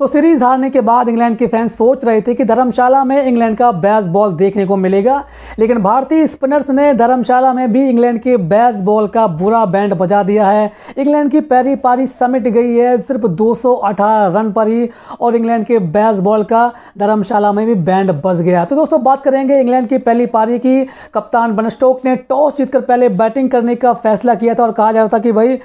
तो सीरीज़ हारने के बाद इंग्लैंड के फैंस सोच रहे थे कि धर्मशाला में इंग्लैंड का बैस बॉल देखने को मिलेगा लेकिन भारतीय स्पिनर्स ने धर्मशाला में भी इंग्लैंड के बैस बॉल का बुरा बैंड बजा दिया है इंग्लैंड की पहली पारी समेट गई है सिर्फ दो रन पर ही और इंग्लैंड के बैस बॉल का धर्मशाला में भी बैंड बज गया तो दोस्तों बात करेंगे इंग्लैंड की पहली पारी की कप्तान बनस्टोक ने टॉस जीतकर पहले बैटिंग करने का फैसला किया था और कहा जा रहा था कि भाई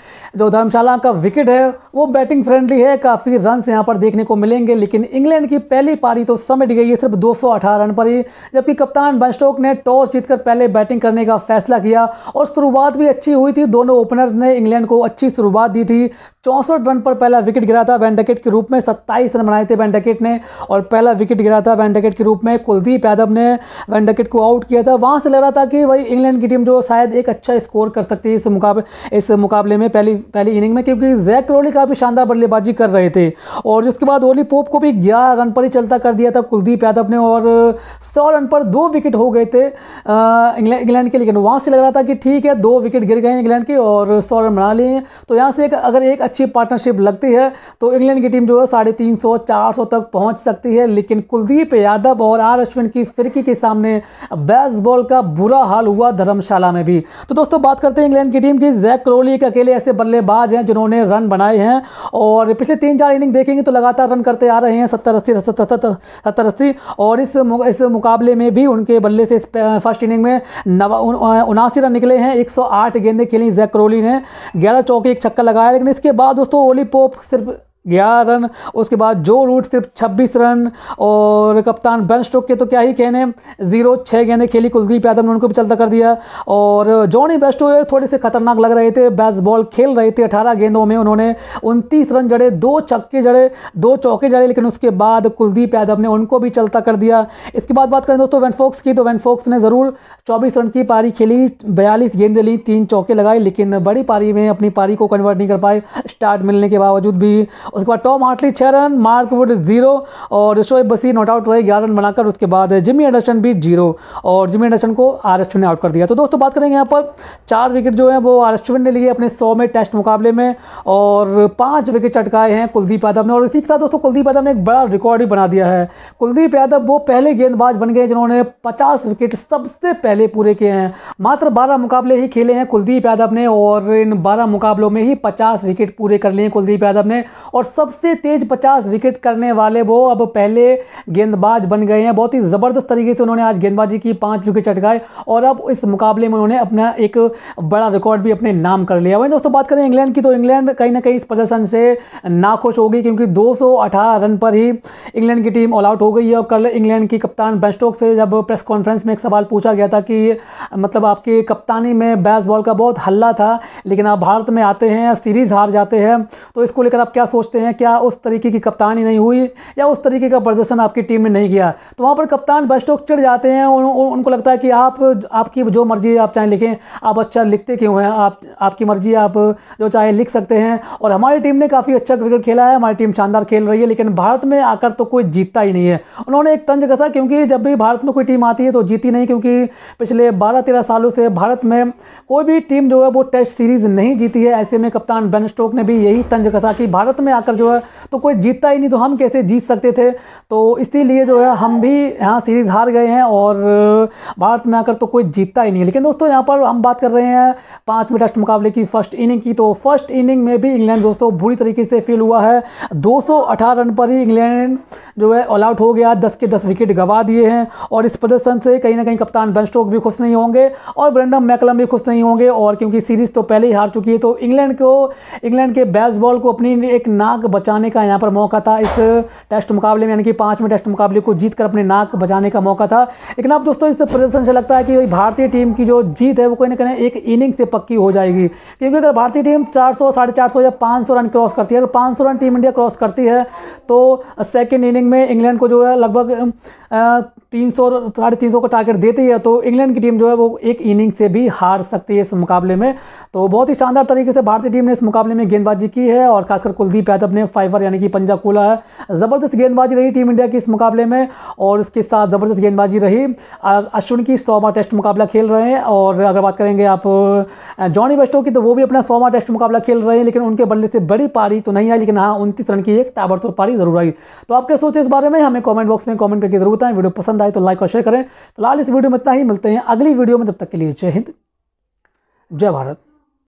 जो धर्मशाला का विकेट है वो बैटिंग फ्रेंडली है काफ़ी रन यहाँ पर देखने को मिलेंगे लेकिन इंग्लैंड की पहली पारी तो समेट गई है सिर्फ दो रन पर ही जबकि कप्तान बन ने टॉस जीतकर पहले बैटिंग करने का फैसला किया और शुरुआत भी अच्छी हुई थी दोनों ओपनर्स ने इंग्लैंड को अच्छी शुरुआत दी थी चौंसठ रन पर पहला विकेट गिरा था वैंडकेट के रूप में सत्ताईस रन बनाए थे वैंडकेट ने और पहला विकेट गिरा था वैंडकेट के रूप में कुलदीप यादव ने वैंडकेट को आउट किया था वहाँ से लग रहा था कि भाई इंग्लैंड की टीम जो शायद एक अच्छा स्कोर कर सकती है इस मुकाबले इस मुकाबले में पहली पहली इनिंग में क्योंकि जैक रोली काफ़ी शानदार बल्लेबाजी कर रहे थे और उसके बाद बाद ओली पोप को भी ग्यारह रन पर ही चलता कर दिया था कुलदीप यादव ने और सौ रन पर दो विकेट हो गए थे इंग्लैंड के लिए वहाँ से लग रहा था कि ठीक है दो विकेट गिर गए हैं इंग्लैंड के और सौ रन बना लिए तो यहाँ से एक अगर एक अच्छी पार्टनरशिप लगती है तो इंग्लैंड की टीम जो है साढ़े तीन सौ चार सौ तक पहुँच सकती है लेकिन कुलदीप यादव और आर अश्विन की फिरकी के सामने बेसबॉल का बुरा हाल हुआ धर्मशाला में भी तो दोस्तों बात करते हैं इंग्लैंड की टीम की जैक क्रोली एक अकेले ऐसे बल्लेबाज हैं जिन्होंने रन बनाए हैं और पिछले तीन चार इनिंग देखेंगे तो लगातार लगातार रन करते आ रहे हैं सत्तर अस्सी सत्तर अस्सी और इस इस मुकाबले में भी उनके बल्ले से फर्स्ट इनिंग में नवा उनासी रन निकले हैं 108 गेंदें खेली जैक क्रोली ने ग्यारह चौके एक छक्का लगाया लेकिन इसके बाद दोस्तों ओली पोप सिर्फ ग्यारह रन उसके बाद जो रूट सिर्फ छब्बीस रन और कप्तान बेन स्टोक के तो क्या ही कहने जीरो छः गेंदें खेली कुलदीप यादव ने उनको भी चलता कर दिया और जॉनी बेस्टो थोड़े से खतरनाक लग रहे थे बॉल खेल रहे थे अठारह गेंदों में उन्होंने उनतीस रन जड़े दो छक्के जड़े दो चौके जड़े लेकिन उसके बाद कुलदीप यादव ने उनको भी चलता कर दिया इसके बाद बात करें दोस्तों वेनफोक्स की तो वेनफोक्स ने ज़रूर चौबीस रन की पारी खेली बयालीस गेंदें ली तीन चौके लगाए लेकिन बड़ी पारी में अपनी पारी को कन्वर्ट नहीं कर पाए स्टार्ट मिलने के बावजूद भी उसके बाद टॉम हार्टली छः रन मार्क वुड जीरो और शोएब बसी नॉट आउट रहे ग्यारह रन बनाकर उसके बाद जिमी एंडरसन भी जीरो और जिमी एंडरसन को आर एस ने आउट कर दिया तो दोस्तों बात करेंगे यहाँ पर चार विकेट जो है वो आर एस ने लिए अपने सौ में टेस्ट मुकाबले में और पाँच विकेट चटकाए हैं कुलदीप यादव ने और इसी के साथ दोस्तों कुलदीप यादव ने एक बड़ा रिकॉर्ड भी बना दिया है कुलदीप यादव वो पहले गेंदबाज बन गए जिन्होंने पचास विकेट सबसे पहले पूरे किए हैं मात्र बारह मुकाबले ही खेले हैं कुलदीप यादव ने और इन बारह मुकाबलों में ही पचास विकेट पूरे कर लिए कुलदीप यादव ने और सबसे तेज 50 विकेट करने वाले वो अब पहले गेंदबाज बन गए हैं बहुत ही ज़बरदस्त तरीके से उन्होंने आज गेंदबाजी की पाँच विकेट चटकाए और अब इस मुकाबले में उन्होंने अपना एक बड़ा रिकॉर्ड भी अपने नाम कर लिया वहीं दोस्तों बात करें इंग्लैंड की तो इंग्लैंड कहीं ना कहीं इस प्रदर्शन से नाखुश होगी क्योंकि दो रन पर ही इंग्लैंड की टीम ऑल आउट हो गई है और कल इंग्लैंड की कप्तान बेस्टोक से जब प्रेस कॉन्फ्रेंस में एक सवाल पूछा गया था कि मतलब आपकी कप्तानी में बैस बॉल का बहुत हल्ला था लेकिन आप भारत में आते हैं सीरीज़ हार जाते हैं तो इसको लेकर आप क्या सोचते सोचते हैं क्या उस तरीके की कप्तानी नहीं हुई या उस तरीके का प्रदर्शन आपकी टीम ने नहीं किया तो वहाँ पर कप्तान बस्टोक चिड़ जाते हैं उन, उन, उनको लगता है कि आप आपकी जो मर्ज़ी आप चाहे लिखें आप अच्छा लिखते क्यों हैं आप आपकी मर्ज़ी आप जो चाहे लिख सकते हैं और हमारी टीम ने काफ़ी अच्छा क्रिकेट खेला है हमारी टीम शानदार खेल रही है लेकिन भारत में आकर तो कोई जीतता ही नहीं है उन्होंने एक तंज कसा क्योंकि जब भी भारत में कोई टीम आती है तो जीती नहीं क्योंकि पिछले बारह तेरह सालों से भारत में कोई भी टीम जो है वो टेस्ट सीरीज़ नहीं जीती है ऐसे में कप्तान बेन स्टोक ने भी यही तंज कसा कि भारत में आकर जाकर जो है तो कोई जीतता ही नहीं तो हम कैसे जीत सकते थे तो इसीलिए जो है हम भी यहाँ सीरीज़ हार गए हैं और भारत में आकर तो कोई जीतता ही नहीं लेकिन दोस्तों यहाँ पर हम बात कर रहे हैं पाँचवें टेस्ट मुकाबले की फर्स्ट इनिंग की तो फर्स्ट इनिंग में भी इंग्लैंड दोस्तों बुरी तरीके से फेल हुआ है दो रन पर ही इंग्लैंड जो है ऑल आउट हो गया दस के दस विकेट गवा दिए हैं और इस प्रदर्शन से कहीं ना कहीं कप्तान बेन स्टोक भी खुश नहीं होंगे और ब्रेंडम मैकलम भी खुश नहीं होंगे और क्योंकि सीरीज तो पहले ही हार चुकी है तो इंग्लैंड को इंग्लैंड के बैस बॉल को अपनी एक ना नाक बचाने का यहाँ पर मौका था इस टेस्ट मुकाबले में यानी कि पाँचवें टेस्ट मुकाबले को जीत कर अपने नाक बचाने का मौका था लेकिन अब दोस्तों इस प्रदर्शन से लगता है कि भारतीय टीम की जो जीत है वो कहीं ना कहीं एक इनिंग से पक्की हो जाएगी क्योंकि अगर भारतीय टीम चार सौ या पाँच रन क्रॉस करती है अगर पाँच रन टीम इंडिया क्रॉस करती है तो सेकेंड इनिंग में इंग्लैंड को जो है लगभग तीन सौ साढ़े तीन सौ का टारगेट देती है तो इंग्लैंड की टीम जो है वो एक इनिंग से भी हार सकती है इस मुकाबले में तो बहुत ही शानदार तरीके से भारतीय टीम ने इस मुकाबले में गेंदबाजी की है और खासकर कुलदीप यादव तो ने फाइवर यानी कि पंजा खोला है ज़बरदस्त गेंदबाजी रही टीम इंडिया की इस मुकाबले में और उसके साथ ज़बरदस्त गेंदबाजी रही अश्विन की सौवा टेस्ट मुकाबला खेल रहे हैं और अगर बात करेंगे आप जॉनी बेस्टो की तो वो भी अपना सौवा टेस्ट मुकाबला खेल रहे हैं लेकिन उनके बल्ले से बड़ी पारी तो नहीं आई लेकिन हाँ उनतीस रन की एक ताबड़तोड़ पारी ज़रूर आई तो आप क्या सोचें इस बारे में हमें कॉमेंट बॉक्स में कॉमेंट करके जरूरत है वीडियो पसंद आए तो लाइक और शेयर करें फिलहाल इस वीडियो में इतना ही मिलते हैं अगली वीडियो में तब तक के लिए जय हिंद जय भारत